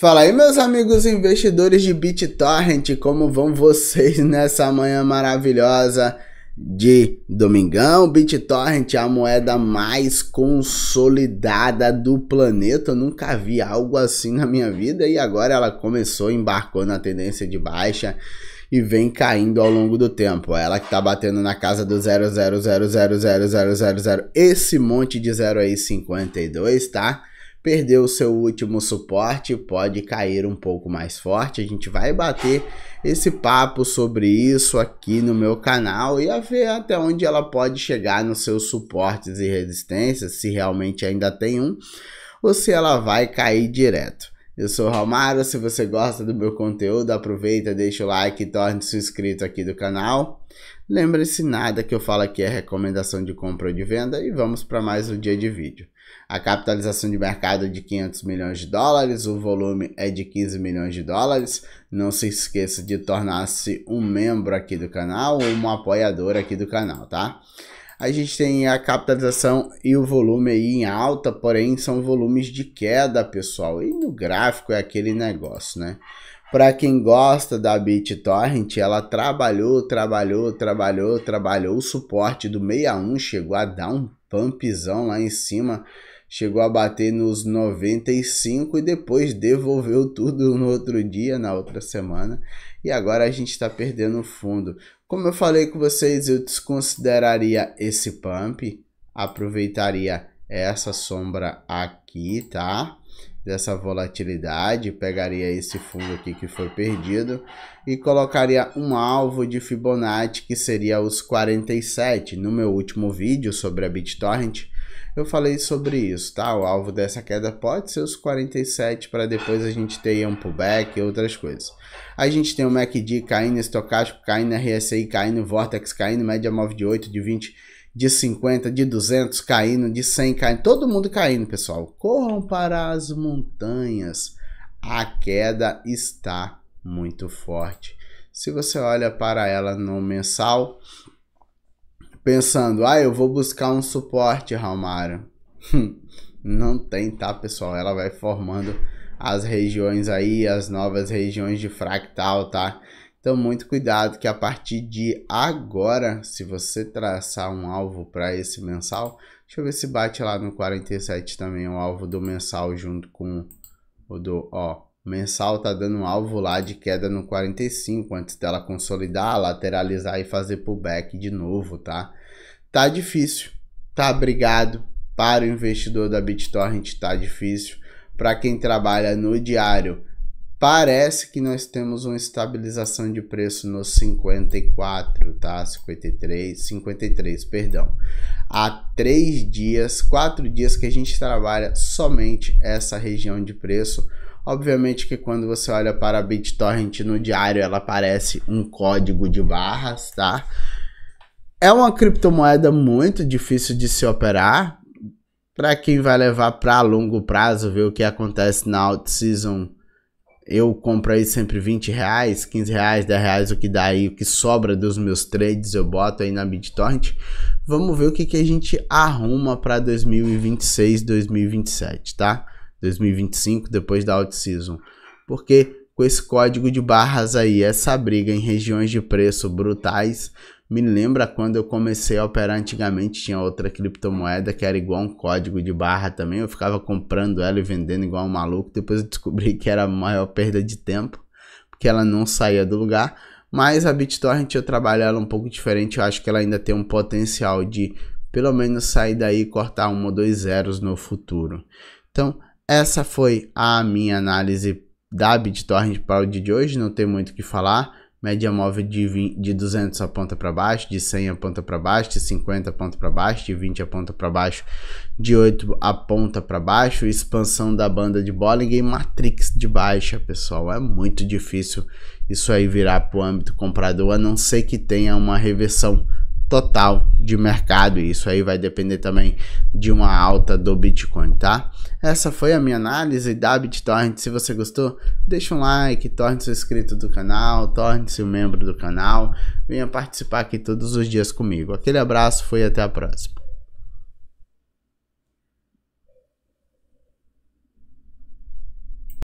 Fala aí, meus amigos investidores de BitTorrent, como vão vocês nessa manhã maravilhosa de domingão? BitTorrent é a moeda mais consolidada do planeta, eu nunca vi algo assim na minha vida e agora ela começou, embarcou na tendência de baixa e vem caindo ao longo do tempo. Ela que tá batendo na casa do 0000000, esse monte de 0 aí 52, tá? perdeu o seu último suporte, pode cair um pouco mais forte. A gente vai bater esse papo sobre isso aqui no meu canal e a ver até onde ela pode chegar nos seus suportes e resistências, se realmente ainda tem um, ou se ela vai cair direto. Eu sou o Romário. se você gosta do meu conteúdo, aproveita, deixa o like e torne-se inscrito aqui do canal. Lembre-se, nada que eu falo aqui é recomendação de compra ou de venda e vamos para mais um dia de vídeo. A capitalização de mercado é de 500 milhões de dólares, o volume é de 15 milhões de dólares. Não se esqueça de tornar-se um membro aqui do canal ou um apoiador aqui do canal, tá? A gente tem a capitalização e o volume aí em alta, porém são volumes de queda, pessoal. E no gráfico é aquele negócio, né? Para quem gosta da BitTorrent, ela trabalhou, trabalhou, trabalhou, trabalhou o suporte do 61, chegou a dar um pumpzão lá em cima chegou a bater nos 95 e depois devolveu tudo no outro dia, na outra semana. E agora a gente está perdendo fundo. Como eu falei com vocês, eu desconsideraria esse pump, aproveitaria essa sombra aqui, tá? Dessa volatilidade, pegaria esse fundo aqui que foi perdido e colocaria um alvo de Fibonacci que seria os 47. No meu último vídeo sobre a BitTorrent, eu falei sobre isso, tá? O alvo dessa queda pode ser os 47 para depois a gente ter um pullback e outras coisas. A gente tem o MACD caindo, estocástico caindo, RSI caindo, Vortex caindo, média móvel de 8, de 20, de 50, de 200 caindo, de 100 caindo, todo mundo caindo, pessoal. Corram para as montanhas. A queda está muito forte. Se você olha para ela no mensal, pensando, ah, eu vou buscar um suporte, Ramário. Hum, não tem, tá, pessoal? Ela vai formando as regiões aí, as novas regiões de fractal, tá? Então, muito cuidado que a partir de agora, se você traçar um alvo para esse mensal, deixa eu ver se bate lá no 47 também o alvo do mensal junto com o do, ó, mensal tá dando um alvo lá de queda no 45 antes dela consolidar, lateralizar e fazer pullback de novo, tá? Tá difícil, tá obrigado para o investidor da BitTorrent tá difícil, para quem trabalha no diário. Parece que nós temos uma estabilização de preço nos 54, tá? 53, 53, perdão há três dias, quatro dias que a gente trabalha somente essa região de preço. Obviamente que quando você olha para a BitTorrent no diário, ela aparece um código de barras, tá? É uma criptomoeda muito difícil de se operar. Para quem vai levar para longo prazo, ver o que acontece na out season eu compro aí sempre 20 reais, 15 reais, 10 reais, o que dá aí, o que sobra dos meus trades eu boto aí na BitTorrent. Vamos ver o que, que a gente arruma para 2026, 2027, tá? 2025, depois da out-season. Porque com esse código de barras aí, essa briga em regiões de preço brutais, me lembra quando eu comecei a operar antigamente, tinha outra criptomoeda que era igual um código de barra também. Eu ficava comprando ela e vendendo igual um maluco. Depois eu descobri que era a maior perda de tempo, porque ela não saía do lugar. Mas a BitTorrent eu trabalho ela um pouco diferente. Eu acho que ela ainda tem um potencial de pelo menos sair daí e cortar um ou dois zeros no futuro. Então, essa foi a minha análise da BitTorrent para o dia de hoje. Não tem muito o que falar média móvel de, 20, de 200 aponta para baixo, de 100 aponta para baixo, de 50 aponta para baixo, de 20 aponta para baixo, de 8 aponta para baixo, expansão da banda de Bollinger e matrix de baixa, pessoal. É muito difícil isso aí virar para o âmbito comprador, a não ser que tenha uma reversão total de mercado. E isso aí vai depender também de uma alta do Bitcoin, tá? Essa foi a minha análise da BitTorrent. Se você gostou, deixa um like, torne-se inscrito do canal, torne-se um membro do canal, venha participar aqui todos os dias comigo. Aquele abraço, foi até a próxima.